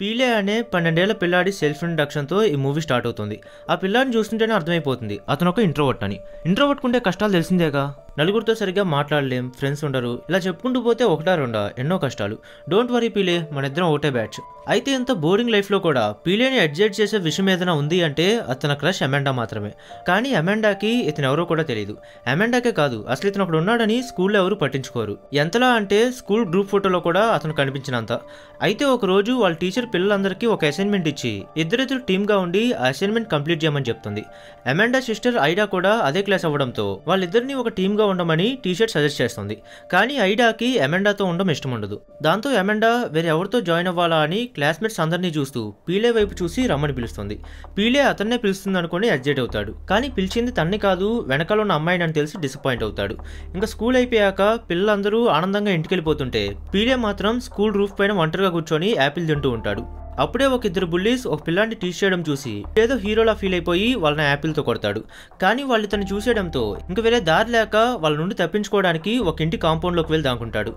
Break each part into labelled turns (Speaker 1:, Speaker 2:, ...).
Speaker 1: Pele అనే పన్నెండేళ్ల పిల్లాడి సెల్ఫ్ ఇంట్రడక్షన్తో ఈ మూవీ స్టార్ట్ అవుతుంది ఆ పిల్లాడిని చూస్తుంటేనే అర్థమైపోతుంది అతను ఒక ఇంట్రోవర్ట్ అని ఇంట్రోవర్ట్కుండే కష్టాలు తెలిసిందేగా నలుగురితో సరిగ్గా మాట్లాడలేం ఫ్రెండ్స్ ఉండరు ఇలా చెప్పుకుంటూ పోతే ఒకటా రెండా ఎన్నో కష్టాలు డోంట్ వరీ పీలే మన ఇద్దరం ఒకటే బ్యాచ్ అయితే ఇంత బోరింగ్ లైఫ్లో కూడా పీలేని అడ్జస్ట్ చేసే విషయం ఏదైనా ఉంది అంటే అతని క్రష్ అమెండా మాత్రమే కానీ అమెండాకి ఇతను ఎవరో కూడా తెలియదు అమెండాకే కాదు అసలు ఇతను అక్కడ ఉన్నాడని స్కూల్లో ఎవరు పట్టించుకోరు ఎంతలా అంటే స్కూల్ గ్రూప్ ఫోటోలో కూడా అతను కనిపించినంత అయితే ఒక రోజు వాళ్ళ టీచర్ పిల్లలందరికీ ఒక అసైన్మెంట్ ఇచ్చి ఇద్దరిద్దరు టీమ్గా ఉండి ఆ అసైన్మెంట్ కంప్లీట్ చేయమని చెప్తుంది అమెండా సిస్టర్ ఐడా కూడా అదే క్లాస్ అవ్వడంతో వాళ్ళిద్దరిని ఒక టీమ్గా ఉండమని టీషర్ట్ సజెస్ట్ చేస్తుంది కానీ ఐడాకి ఎమెండాతో ఉండడం ఇష్టం ఉండదు దాంతో ఎమెండా వేరెవరితో జాయిన్ అవ్వాలా అని క్లాస్మేట్స్ అందరినీ చూస్తూ పీలే వైపు చూసి రమ్మని పిలుస్తుంది పీలే అతన్నే పిలుస్తుంది అనుకుని అడ్జెట్ అవుతాడు కానీ పిలిచింది తన్ని కాదు వెనకాల ఉన్న అమ్మాయిని అని తెలిసి డిసప్పాయింట్ అవుతాడు ఇంకా స్కూల్ అయిపోయాక పిల్లలందరూ ఆనందంగా ఇంటికెళ్ళిపోతుంటే పీలే మాత్రం స్కూల్ రూఫ్ పైన ఒంటరిగా కూర్చొని యాపిల్ తింటూ ఉంటాడు అప్పుడే ఒక ఇద్దరు బుల్లీస్ ఒక పిల్లాన్ని టీచ్ చేయడం చూసి ఏదో హీరోలా ఫీల్ అయిపోయి వాళ్ళని యాపిల్తో కొడతాడు కానీ వాళ్ళు తను చూసేయడంతో ఇంక వేరే దారి లేక వాళ్ళ నుండి తప్పించుకోవడానికి ఒక ఇంటి కాంపౌండ్లోకి వెళ్ళి దాంకుంటాడు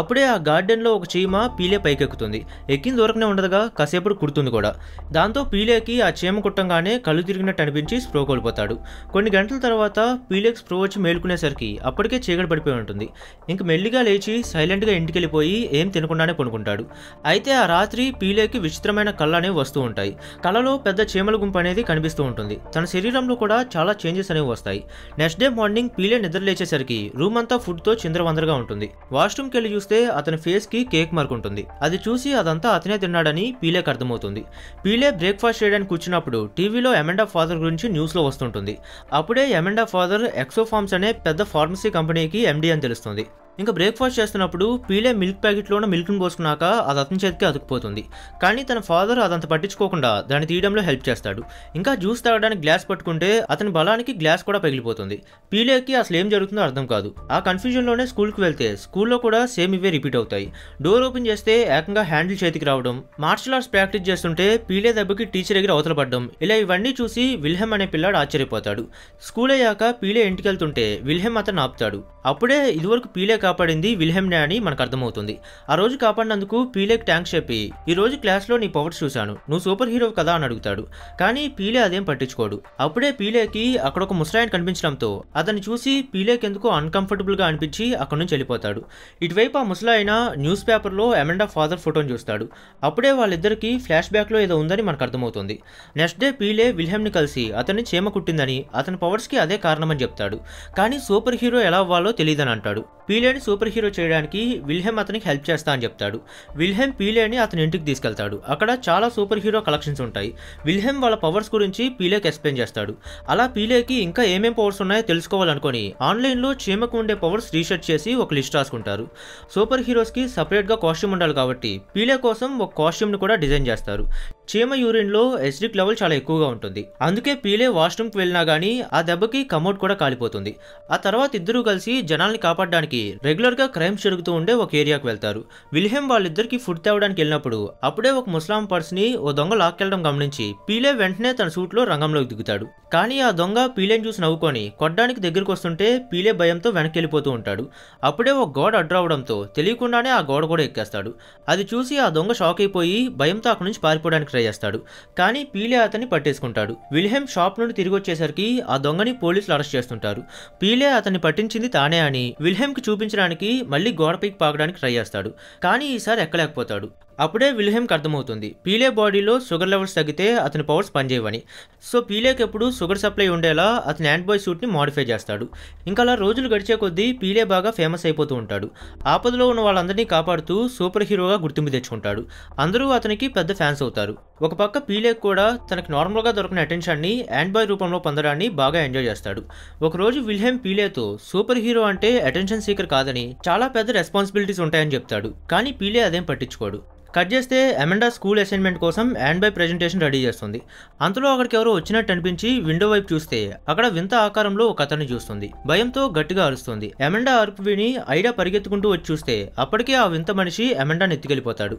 Speaker 1: అప్పుడే ఆ గార్డెన్లో ఒక చీమ పీలే పైకెక్కుతుంది ఎక్కిన దూరకనే ఉండదుగా కాసేపు కుడుతుంది కూడా దాంతో పీలేకి ఆ చీమ కుట్టంగానే కళ్ళు తిరిగినట్టు అనిపించి స్ప్రో కోల్పోతాడు కొన్ని గంటల తర్వాత పీలేక్ స్ప్రో వచ్చి మేలుకునేసరికి అప్పటికే చీకటి పడిపోయి ఉంటుంది ఇంక మెల్లిగా లేచి సైలెంట్గా ఇంటికి వెళ్ళిపోయి ఏం తినకుండానే పనుకుంటాడు అయితే ఆ రాత్రి పీలేకి విచిత్ర విచిత్రమైన కళ్ళు అనేవి వస్తూ ఉంటాయి కళలో పెద్ద చీమల గుంపు అనేది కనిపిస్తూ ఉంటుంది తన శరీరంలో కూడా చాలా చేంజెస్ అనేవి వస్తాయి నెక్స్ట్ డే మార్నింగ్ పీలే నిద్రలేచేసరికి రూమ్ అంతా ఫుడ్ తో చిందరవందరగా ఉంటుంది వాష్రూమ్కి వెళ్ళి చూస్తే అతని ఫేస్ కి కేక్ మార్క్ ఉంటుంది అది చూసి అదంతా అతనే తిన్నాడని పీలేకి అర్థమవుతుంది పీలే బ్రేక్ఫాస్ట్ చేయడానికి కూర్చున్నప్పుడు టీవీలో ఎమెండా ఫాదర్ గురించి న్యూస్లో వస్తుంటుంది అప్పుడే ఎమెండా ఫాదర్ ఎక్సో ఫార్మ్స్ అనే పెద్ద ఫార్మసీ కంపెనీకి ఎండి అని తెలుస్తుంది ఇంకా బ్రేక్ఫాస్ట్ చేస్తున్నప్పుడు పీలే మిల్క్ ఉన్న మిల్క్ని పోసుకున్నాక అది అతని చేతికి అతుకుపోతుంది కానీ తన ఫాదర్ అదంత పట్టించుకోకుండా దాన్ని తీయడంలో హెల్ప్ చేస్తాడు ఇంకా జ్యూస్ తాగడానికి గ్లాస్ పట్టుకుంటే అతని బలానికి గ్లాస్ కూడా పగిలిపోతుంది పీలేకి అసలు ఏం జరుగుతుందో అర్థం కాదు ఆ కన్ఫ్యూజన్లోనే స్కూల్కి వెళ్తే స్కూల్లో కూడా సేమ్ ఇవే రిపీట్ అవుతాయి డోర్ ఓపెన్ చేస్తే ఏకంగా హ్యాండిల్ చేతికి రావడం మార్షల్ ఆర్ట్స్ ప్రాక్టీస్ చేస్తుంటే పీలే దెబ్బకి టీచర్ దగ్గర అవతల పడడం ఇలా ఇవన్నీ చూసి విల్హెమ్ అనే పిల్లాడు ఆశ్చర్యపోతాడు స్కూల్ అయ్యాక పీలే ఇంటికి వెళ్తుంటే విల్హెమ్ అతను ఆపుతాడు అప్పుడే ఇదివరకు పీలే కాపాడింది విల్హెమ్నే అని మనకు అర్థమవుతుంది ఆ రోజు కాపాడినందుకు పీలేక్ ట్యాంక్ చెప్పి ఈ రోజు క్లాస్లో నీ పవర్స్ చూశాను నువ్వు సూపర్ హీరో కదా అని అడుగుతాడు కానీ పీలే అదేం పట్టించుకోడు అప్పుడే పీలేకి అక్కడ ఒక ముసలాయన కనిపించడంతో అతన్ని చూసి పీలేక్ ఎందుకో అన్కంఫర్టబుల్గా అనిపించి అక్కడి నుంచి వెళ్ళిపోతాడు ఇటువైపు ఆ ముసలాయన న్యూస్ పేపర్లో అమెండా ఫాదర్ ఫోటోని చూస్తాడు అప్పుడే వాళ్ళిద్దరికీ ఫ్లాష్ బ్యాక్లో ఏదో ఉందని మనకు అర్థమవుతుంది నెక్స్ట్ డే పీలే విల్హెమ్ ని కలిసి అతన్ని చీమ కుట్టిందని అతని పవర్స్కి అదే కారణమని చెప్తాడు కానీ సూపర్ హీరో ఎలా అవ్వాలో తెలియదని అంటాడు పీలేని సూపర్ హీరో చేయడానికి విల్హెమ్ అతనికి హెల్ప్ చేస్తా అని చెప్తాడు విల్హెమ్ పీలేని అతని ఇంటికి తీసుకెళ్తాడు అక్కడ చాలా సూపర్ హీరో కలెక్షన్స్ ఉంటాయి విల్హెమ్ వాళ్ళ పవర్స్ గురించి పీలేకి ఎక్స్ప్లెయిన్ చేస్తాడు అలా పీలేకి ఇంకా ఏమేం పవర్స్ ఉన్నాయో తెలుసుకోవాలనుకుని ఆన్లైన్లో చీమకు ఉండే పవర్స్ రీసెర్చ్ చేసి ఒక లిస్ట్ రాసుకుంటారు సూపర్ హీరోస్కి సపరేట్గా కాస్ట్యూమ్ ఉండాలి కాబట్టి పీలే కోసం ఒక కాస్ట్యూమ్ని కూడా డిజైన్ చేస్తారు చీమ యూరిన్లో ఎస్డిక్ లెవెల్ చాలా ఎక్కువగా ఉంటుంది అందుకే పీలే వాష్రూమ్కి వెళ్ళినా కానీ ఆ దెబ్బకి కమౌట్ కూడా కాలిపోతుంది ఆ తర్వాత ఇద్దరూ కలిసి జనాల్ని కాపాడడానికి రెగ్యులర్ గా క్రైమ్స్ జరుగుతూ ఉండే ఒక ఏరియాకి వెళ్తారు విలిహేమ్ వాళ్ళిద్దరికి ఫుడ్ తేవడానికి వెళ్ళినప్పుడు అప్పుడే ఒక ముస్లాం పర్స్ని ఓ దొంగ లాక్కెళ్ళడం గమనించి పీలే వెంటనే తన సూట్లో రంగంలోకి దిగుతాడు కానీ ఆ దొంగ పీలేని చూసి నవ్వుకొని కొట్టడానికి దగ్గరికి వస్తుంటే పీలే భయంతో వెనక్కి వెళ్ళిపోతూ ఉంటాడు అప్పుడే ఒక గోడ అడ్రావడంతో తెలియకుండానే ఆ గోడ కూడా ఎక్కేస్తాడు అది చూసి ఆ దొంగ షాక్ అయిపోయి భయంతో అక్కడి నుంచి పారిపోవడానికి ట్రై చేస్తాడు కానీ పీలే అతన్ని పట్టేసుకుంటాడు విలిహేమ్ షాప్ నుండి తిరిగి వచ్చేసరికి ఆ దొంగని పోలీసులు అరెస్ట్ చేస్తుంటారు పీలే అతన్ని పట్టించింది తానే అని విల్హెమ్కి చూపించడానికి మళ్ళీ గోడపైకి పాకడానికి ట్రై చేస్తాడు కానీ ఈసారి ఎక్కలేకపోతాడు అప్పుడే విల్హెమ్కి అర్థమవుతుంది పీలే బాడీలో షుగర్ లెవెల్స్ తగ్గితే అతని పవర్స్ పనిచేయవని సో పీలేకి ఎప్పుడు షుగర్ సప్లై ఉండేలా అతని బాయ్ సూట్ని మాడిఫై చేస్తాడు ఇంకా అలా రోజులు గడిచే కొద్దీ పీలే బాగా ఫేమస్ అయిపోతూ ఉంటాడు ఆపదలో ఉన్న వాళ్ళందరినీ కాపాడుతూ సూపర్ హీరోగా గుర్తింపు తెచ్చుకుంటాడు అందరూ అతనికి పెద్ద ఫ్యాన్స్ అవుతారు ఒక పక్క పీలేక్ కూడా తనకి నార్మల్గా దొరికిన అటెన్షన్ని బాయ్ రూపంలో పొందడాన్ని బాగా ఎంజాయ్ చేస్తాడు ఒకరోజు విల్హెమ్ పీలేతో సూపర్ హీరో అంటే అటెన్షన్ స్పీకర్ కాదని చాలా పెద్ద రెస్పాన్సిబిలిటీస్ ఉంటాయని చెప్తాడు కానీ పీలే అదేం పట్టించుకోడు కట్ చేస్తే అమెండా స్కూల్ అసైన్మెంట్ కోసం హ్యాండ్ బై ప్రజెంటేషన్ రెడీ చేస్తుంది అంతలో అక్కడికి ఎవరో వచ్చినట్టు అనిపించి విండో వైపు చూస్తే అక్కడ వింత ఆకారంలో ఒక అతన్ని చూస్తుంది భయంతో గట్టిగా అరుస్తుంది అమెండా అరుపు విని ఐడా పరిగెత్తుకుంటూ వచ్చి చూస్తే అప్పటికే ఆ వింత మనిషి అమెండా నెత్తికెళ్ళిపోతాడు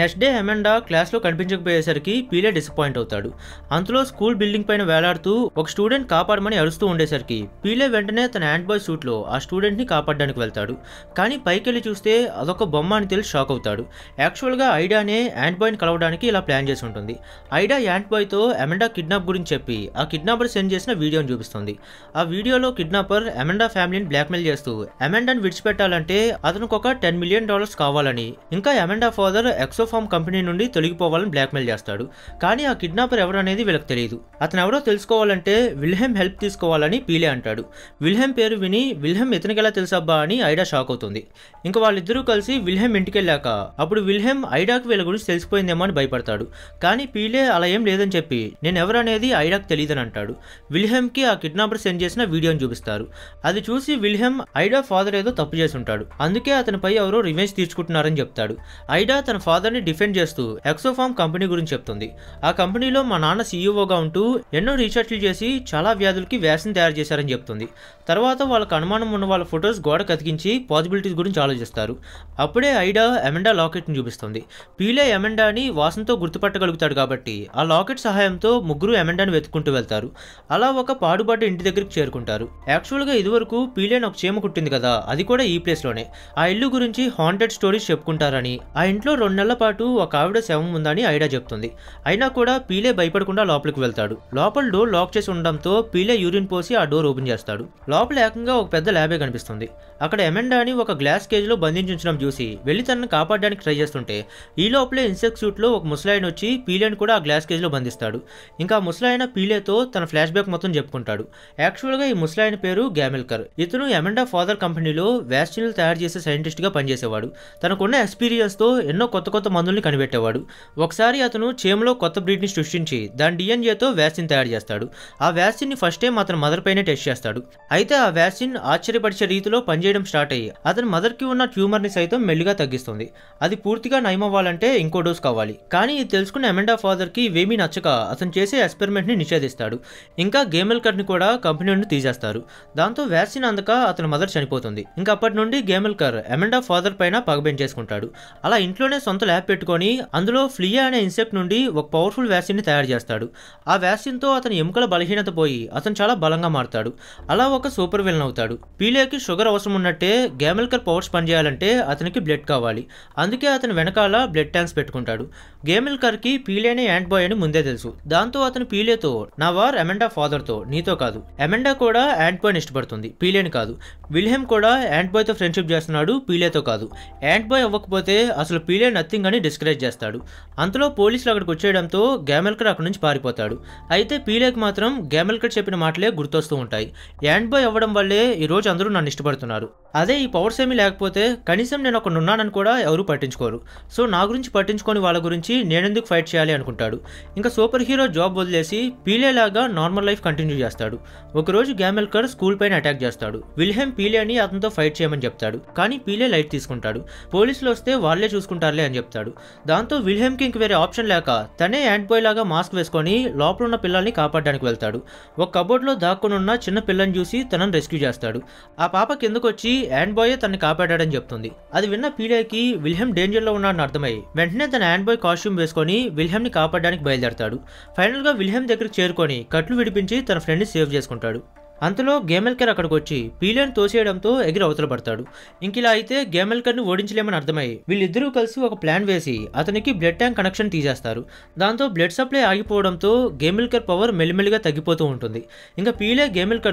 Speaker 1: నెక్స్ట్ డే అమెండా క్లాస్లో కనిపించకపోయేసరికి పీలే డిసప్పాయింట్ అవుతాడు అంతలో స్కూల్ బిల్డింగ్ పైన వేలాడుతూ ఒక స్టూడెంట్ కాపాడమని అరుస్తూ ఉండేసరికి పీలే వెంటనే తన హ్యాండ్ బాయ్ లో ఆ స్టూడెంట్ని కాపాడడానికి వెళ్తాడు కానీ పైకి వెళ్ళి చూస్తే అదొక బొమ్మ అని తెలిసి షాక్ అవుతాడు యాక్చువల్గా ఐడానే యాంట్ బాయ్ని కలవడానికి ఇలా ప్లాన్ చేసి ఉంటుంది ఐడా యాంట్ బాయ్తో అమెండా కిడ్నాప్ గురించి చెప్పి ఆ కిడ్నాపర్ సెండ్ చేసిన వీడియోని చూపిస్తుంది ఆ వీడియోలో కిడ్నాపర్ అమెండా ఫ్యామిలీని బ్లాక్మెయిల్ చేస్తూ అమెండాను విడిచిపెట్టాలంటే అతనికి ఒక టెన్ మిలియన్ డాలర్స్ కావాలని ఇంకా అమెండా ఫాదర్ ఎక్సోఫామ్ కంపెనీ నుండి తొలగిపోవాలని బ్లాక్మెయిల్ చేస్తాడు కానీ ఆ కిడ్నాపర్ ఎవరనేది వీళ్ళకి తెలియదు అతను ఎవరో తెలుసుకోవాలంటే విల్హెమ్ హెల్ప్ తీసుకోవాలని పీలే అంటాడు విల్హెమ్ పేరు విని విల్హెమ్ ఇతనికి ఎలా తెలుసబ్బా అని ఐడా షాక్ అవుతుంది ఇంకా వాళ్ళిద్దరూ కలిసి విల్హెమ్ ఇంటికి వెళ్ళాక అప్పుడు విల్హెమ్ ఐడా ఐడాక్ వీళ్ళ గురించి తెలిసిపోయిందేమో అని భయపడతాడు కానీ పీలే అలా ఏం లేదని చెప్పి నేను ఎవరనేది ఐడాక్ తెలియదని అంటాడు విల్హెమ్కి ఆ కిడ్నాపర్ సెండ్ చేసిన వీడియోని చూపిస్తారు అది చూసి విల్హెమ్ ఐడా ఫాదర్ ఏదో తప్పు చేసి ఉంటాడు అందుకే అతనిపై ఎవరో రివెంజ్ తీర్చుకుంటున్నారని చెప్తాడు ఐడా తన ఫాదర్ని డిఫెండ్ చేస్తూ ఎక్సోఫామ్ కంపెనీ గురించి చెప్తుంది ఆ కంపెనీలో మా నాన్న సీఈఓగా ఉంటూ ఎన్నో రీసెర్చ్లు చేసి చాలా వ్యాధులకి వ్యాక్సిన్ తయారు చేశారని చెప్తుంది తర్వాత వాళ్ళకు అనుమానం ఉన్న వాళ్ళ ఫొటోస్ గోడ కతికించి పాసిబిలిటీస్ గురించి ఆలోచిస్తారు అప్పుడే ఐడా అమెండా లాకెట్ని చూపిస్తుంది పీలే ఎమండాని వాసనతో గుర్తుపట్టగలుగుతాడు కాబట్టి ఆ లాకెట్ సహాయంతో ముగ్గురు ఎమండాని వెతుక్కుంటూ వెళ్తారు అలా ఒక పాడుబాటు ఇంటి దగ్గరికి చేరుకుంటారు యాక్చువల్గా ఇదివరకు పీలేని ఒక చీమ కుట్టింది కదా అది కూడా ఈ ప్లేస్లోనే ఆ ఇల్లు గురించి హాంటెడ్ స్టోరీస్ చెప్పుకుంటారని ఆ ఇంట్లో రెండు నెలల పాటు ఒక ఆవిడ శవం ఉందని ఐడా చెప్తుంది అయినా కూడా పీలే భయపడకుండా లోపలికి వెళ్తాడు లోపల డోర్ లాక్ చేసి ఉండడంతో పీలే యూరిన్ పోసి ఆ డోర్ ఓపెన్ చేస్తాడు లోపల ఏకంగా ఒక పెద్ద ల్యాబే కనిపిస్తుంది అక్కడ ఎమెండాని ఒక గ్లాస్ కేజీలో బంధించడం చూసి వెళ్ళి తనను కాపాడడానికి ట్రై చేస్తుంటే ఈ లోపలే సూట్లో ఒక ముసలాయన వచ్చి పీలేని కూడా ఆ గ్లాస్ కేజ్లో బంధిస్తాడు ఇంకా ముసలాయన పీలేతో తన ఫ్లాష్ బ్యాక్ మొత్తం చెప్పుకుంటాడు యాక్చువల్గా ఈ ముసలాయన పేరు గ్యామిల్కర్ ఇతను ఎమెండా ఫాదర్ కంపెనీలో వ్యాక్సిన్లు తయారు చేసే సైంటిస్ట్గా పనిచేసేవాడు తనకున్న ఎక్స్పీరియన్స్తో ఎన్నో కొత్త కొత్త మందుల్ని కనిపెట్టేవాడు ఒకసారి అతను చేమలో కొత్త బ్రీడ్ని సృష్టించి దాని డిఎన్జేతో వ్యాక్సిన్ తయారు చేస్తాడు ఆ వ్యాక్సిన్ని ఫస్ట్ టైం అతని మదర్ పైన టెస్ట్ చేస్తాడు అయితే ఆ వ్యాక్సిన్ ఆశ్చర్యపరిచే రీతిలో పనిచేయడం స్టార్ట్ అయ్యి అతని మదర్కి ఉన్న ట్యూమర్ని సైతం మెల్లిగా తగ్గిస్తుంది అది పూర్తిగా నయమ అవ్వాలంటే ఇంకో డోస్ కావాలి కానీ ఇది తెలుసుకున్న అమెండా ఫాదర్కి ఏమీ నచ్చక అతను చేసే ఎక్స్పెరిమెంట్ని నిషేధిస్తాడు ఇంకా గేమెల్ కర్ని కూడా కంపెనీ నుండి తీసేస్తారు దాంతో వ్యాక్సిన్ అందక అతని మదర్ చనిపోతుంది ఇంకా అప్పటి నుండి గేమెల్ కర్ అమెండా ఫాదర్ పైన చేసుకుంటాడు అలా ఇంట్లోనే సొంత ల్యాబ్ పెట్టుకొని అందులో ఫ్లియా అనే ఇన్సెక్ట్ నుండి ఒక పవర్ఫుల్ వ్యాక్సిన్ని తయారు చేస్తాడు ఆ వ్యాక్సిన్తో అతని ఎముకల బలహీనత పోయి అతను చాలా బలంగా మారుతాడు అలా ఒక సూపర్ విలన్ అవుతాడు పీలేకి షుగర్ అవసరం ఉన్నట్టే గేమెల్కర్ పవర్స్ పనిచేయాలంటే అతనికి బ్లడ్ కావాలి అందుకే అతని వెనకాల లోపల బ్లడ్ ట్యాంక్స్ పెట్టుకుంటాడు గేమిల్కర్కి పీలేనే యాంట్ బాయ్ అని ముందే తెలుసు దాంతో అతను పీలేతో నా వార్ అమెండా ఫాదర్తో నీతో కాదు అమెండా కూడా యాంట్ బాయ్ని ఇష్టపడుతుంది పీలేని కాదు విలియం కూడా యాంట్ బాయ్తో ఫ్రెండ్షిప్ చేస్తున్నాడు పీలేతో కాదు యాంట్ బాయ్ అవ్వకపోతే అసలు పీలే నథింగ్ అని డిస్కరేజ్ చేస్తాడు అంతలో పోలీసులు అక్కడికి వచ్చేయడంతో కర్ అక్కడి నుంచి పారిపోతాడు అయితే పీలేకి మాత్రం గ్యామెల్కర్ చెప్పిన మాటలే గుర్తొస్తూ ఉంటాయి యాండ్ బాయ్ అవ్వడం వల్లే ఈరోజు అందరూ నన్ను ఇష్టపడుతున్నారు అదే ఈ పవర్స్ ఏమీ లేకపోతే కనీసం నేను ఒక ఉన్నానని కూడా ఎవరూ పట్టించుకోరు సో నా గురించి పట్టించుకొని వాళ్ళ గురించి నేనెందుకు ఫైట్ చేయాలి అనుకుంటాడు ఇంకా సూపర్ హీరో జాబ్ వదిలేసి పీలేలాగా నార్మల్ లైఫ్ కంటిన్యూ చేస్తాడు ఒకరోజు గ్యామెల్కర్ స్కూల్ పైన అటాక్ చేస్తాడు విల్హెమ్ అని అతనితో ఫైట్ చేయమని చెప్తాడు కానీ పీలే లైట్ తీసుకుంటాడు పోలీసులు వస్తే వాళ్లే చూసుకుంటారులే అని చెప్తాడు దాంతో విల్హెమ్కి ఇంక వేరే ఆప్షన్ లేక తనే హ్యాండ్ బాయ్ లాగా మాస్క్ వేసుకొని లోపల ఉన్న పిల్లల్ని కాపాడడానికి వెళ్తాడు ఒక కబోర్డ్లో దాక్కుని ఉన్న చిన్న పిల్లని చూసి తనను రెస్క్యూ చేస్తాడు ఆ పాప కిందకొచ్చి హ్యాండ్ బాయే తనని కాపాడాడని చెప్తుంది అది విన్న పీలేకి విల్హెమ్ డేంజర్లో ఉన్నాడని అర్థం అర్థమై వెంటనే తన హ్యాండ్ బాయ్ కాస్ట్యూమ్ వేసుకొని ని కాపాడడానికి బయలుదేరతాడు గా విల్హెమ్ దగ్గరకు చేరుకొని కట్లు విడిపించి తన ఫ్రెండ్ ని సేవ్ చేసుకుంటాడు అంతలో గేమల్కర్ అక్కడికి వచ్చి పీలియన్ తోసేయడంతో ఎగిరి అవతల పడతాడు ఇలా అయితే గేమెల్కర్ని ఓడించలేమని అర్థమయ్యి వీళ్ళిద్దరూ కలిసి ఒక ప్లాన్ వేసి అతనికి బ్లడ్ ట్యాంక్ కనెక్షన్ తీసేస్తారు దాంతో బ్లడ్ సప్లై ఆగిపోవడంతో గేమల్కర్ పవర్ మెల్లిమెల్లిగా తగ్గిపోతూ ఉంటుంది ఇంకా పీలే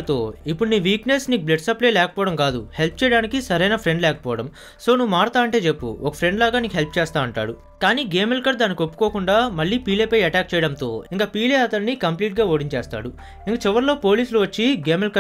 Speaker 1: తో ఇప్పుడు నీ వీక్నెస్ నీకు బ్లడ్ సప్లై లేకపోవడం కాదు హెల్ప్ చేయడానికి సరైన ఫ్రెండ్ లేకపోవడం సో నువ్వు మారుతా అంటే చెప్పు ఒక ఫ్రెండ్ లాగా నీకు హెల్ప్ చేస్తా అంటాడు కానీ గేమెల్కర్ దానికి ఒప్పుకోకుండా మళ్ళీ పీలేపై అటాక్ చేయడంతో ఇంకా పీలే అతన్ని కంప్లీట్గా ఓడించేస్తాడు ఇంకా చివరిలో పోలీసులు వచ్చి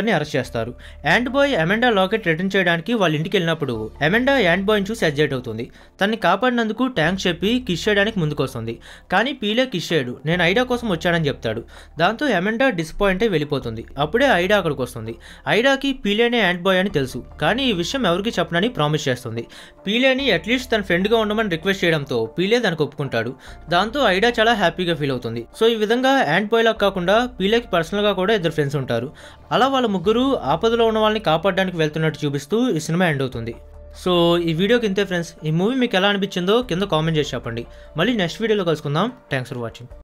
Speaker 1: ని అరెస్ట్ చేస్తారు and boy Amanda locket return చేయడానికి వాళ్ళ ఇంటికి వెళ్ళినప్పుడు అమెండా యాండ్ బాయ్ని చూసి అడ్జెట్ అవుతుంది తన్ని కాపాడినందుకు ట్యాంక్ చెప్పి కిష్ చేయడానికి ముందుకొస్తుంది కానీ పీలే కిష్ చేయడు నేను ఐడా కోసం వచ్చాడని చెప్తాడు దాంతో ఎమెండా డిసప్పాయింట్ అయి వెళ్ళిపోతుంది అప్పుడే ఐడా అక్కడికి వస్తుంది ఐడాకి పీలేనే యాండ్ బాయ్ అని తెలుసు కానీ ఈ విషయం ఎవరికి చెప్పనని ప్రామిస్ చేస్తుంది పీలేని అట్లీస్ట్ తన ఫ్రెండ్గా ఉండమని రిక్వెస్ట్ చేయడంతో పీలే పీలే దానికి ఒప్పుకుంటాడు దాంతో ఐడియా చాలా హ్యాపీగా ఫీల్ అవుతుంది సో ఈ విధంగా యాండ్ బాయ్లా కాకుండా పీలేకి పర్సనల్గా కూడా ఇద్దరు ఫ్రెండ్స్ ఉంటారు అలా వాళ్ళ ముగ్గురు ఆపదలో ఉన్న వాళ్ళని కాపాడడానికి వెళ్తున్నట్టు చూపిస్తూ ఈ సినిమా ఎండ్ అవుతుంది సో ఈ వీడియోకి ఇంతే ఫ్రెండ్స్ ఈ మూవీ మీకు ఎలా అనిపించిందో కింద కామెంట్ చేసి చెప్పండి మళ్ళీ నెక్స్ట్ వీడియోలో కలుసుకుందాం థ్యాంక్స్ ఫర్ వాచింగ్